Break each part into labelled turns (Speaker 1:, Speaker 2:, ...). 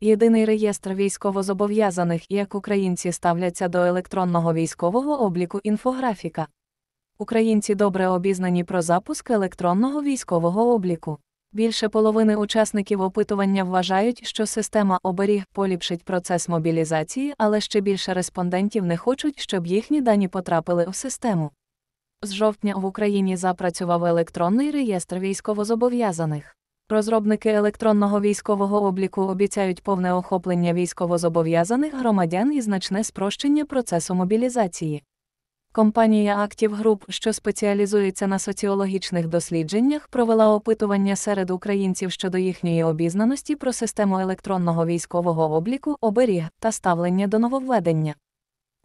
Speaker 1: Єдиний реєстр військовозобов'язаних, як українці ставляться до електронного військового обліку інфографіка. Українці добре обізнані про запуск електронного військового обліку. Більше половини учасників опитування вважають, що система оберіг поліпшить процес мобілізації, але ще більше респондентів не хочуть, щоб їхні дані потрапили у систему. З жовтня в Україні запрацював електронний реєстр військовозобов'язаних. Розробники електронного військового обліку обіцяють повне охоплення військовозобов'язаних громадян і значне спрощення процесу мобілізації. Компанія Active Group, що спеціалізується на соціологічних дослідженнях, провела опитування серед українців щодо їхньої обізнаності про систему електронного військового обліку, оберіг та ставлення до нововведення.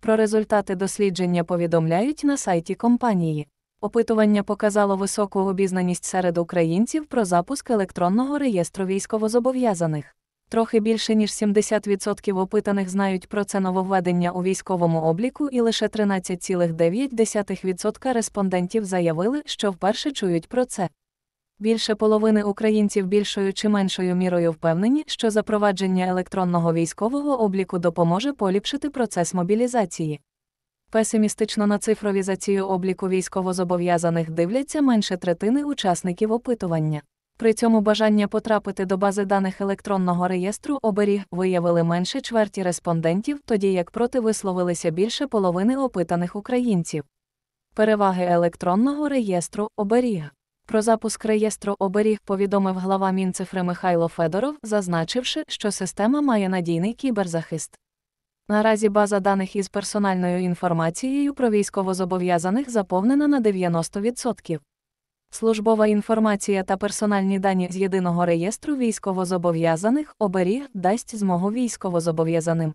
Speaker 1: Про результати дослідження повідомляють на сайті компанії. Опитування показало високу обізнаність серед українців про запуск електронного реєстру військовозобов'язаних. Трохи більше ніж 70% опитаних знають про це нововведення у військовому обліку, і лише 13,9% респондентів заявили, що вперше чують про це. Більше половини українців більшою чи меншою мірою впевнені, що запровадження електронного військового обліку допоможе поліпшити процес мобілізації. Песимістично на цифровізацію обліку військовозобов'язаних дивляться менше третини учасників опитування. При цьому бажання потрапити до бази даних електронного реєстру оберіг виявили менше чверті респондентів, тоді як проти висловилися більше половини опитаних українців. Переваги електронного реєстру оберіг. Про запуск реєстру оберіг повідомив глава Мінцифри Михайло Федоров, зазначивши, що система має надійний кіберзахист. Наразі база даних із персональною інформацією про військовозобов'язаних заповнена на 90%. Службова інформація та персональні дані з єдиного реєстру військовозобов'язаних оберіг дасть змогу військовозобов'язаним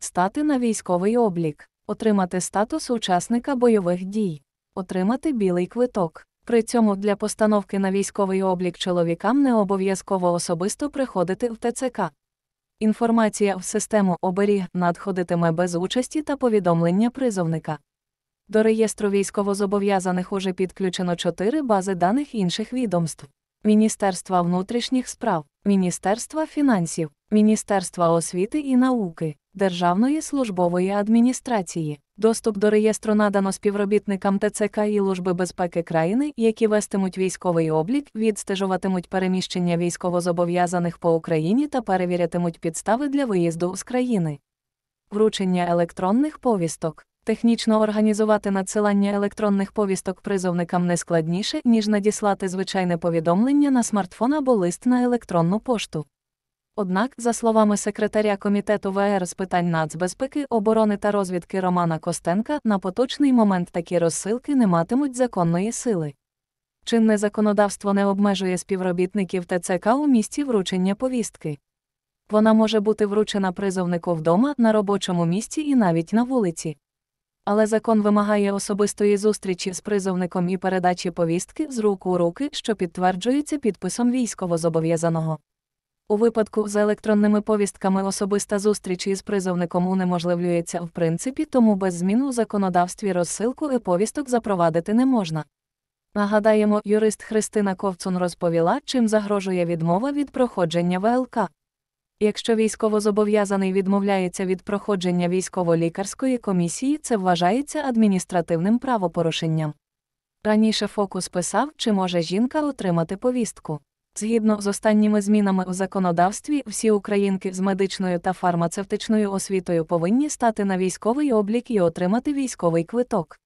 Speaker 1: стати на військовий облік, отримати статус учасника бойових дій, отримати білий квиток. При цьому для постановки на військовий облік чоловікам не обов'язково особисто приходити в ТЦК. Інформація в систему оберіг надходитиме без участі та повідомлення призовника. До реєстру військовозобов'язаних уже підключено чотири бази даних інших відомств: Міністерства внутрішніх справ, Міністерства фінансів, Міністерства освіти і науки, Державної службової адміністрації. Доступ до реєстру надано співробітникам ТЦК і Служби безпеки країни, які вестимуть військовий облік, відстежуватимуть переміщення військовозобов'язаних по Україні та перевірятимуть підстави для виїзду з країни. Вручення електронних повісток. Технічно організувати надсилання електронних повісток призовникам не складніше, ніж надіслати звичайне повідомлення на смартфон або лист на електронну пошту. Однак, за словами секретаря комітету ВР з питань нацбезпеки, оборони та розвідки Романа Костенка, на поточний момент такі розсилки не матимуть законної сили. Чинне законодавство не обмежує співробітників ТЦК у місці вручення повістки. Вона може бути вручена призовнику вдома, на робочому місці і навіть на вулиці. Але закон вимагає особистої зустрічі з призовником і передачі повістки з рук у руки, що підтверджується підписом військовозобов'язаного. У випадку з електронними повістками особиста зустріч із призовником унеможливлюється в принципі, тому без змін у законодавстві розсилку і повісток запровадити не можна. Нагадаємо, юрист Христина Ковцун розповіла, чим загрожує відмова від проходження ВЛК. Якщо військовозобов'язаний відмовляється від проходження військово-лікарської комісії, це вважається адміністративним правопорушенням. Раніше фокус писав, чи може жінка отримати повістку. Згідно з останніми змінами у законодавстві, всі українки з медичною та фармацевтичною освітою повинні стати на військовий облік і отримати військовий квиток.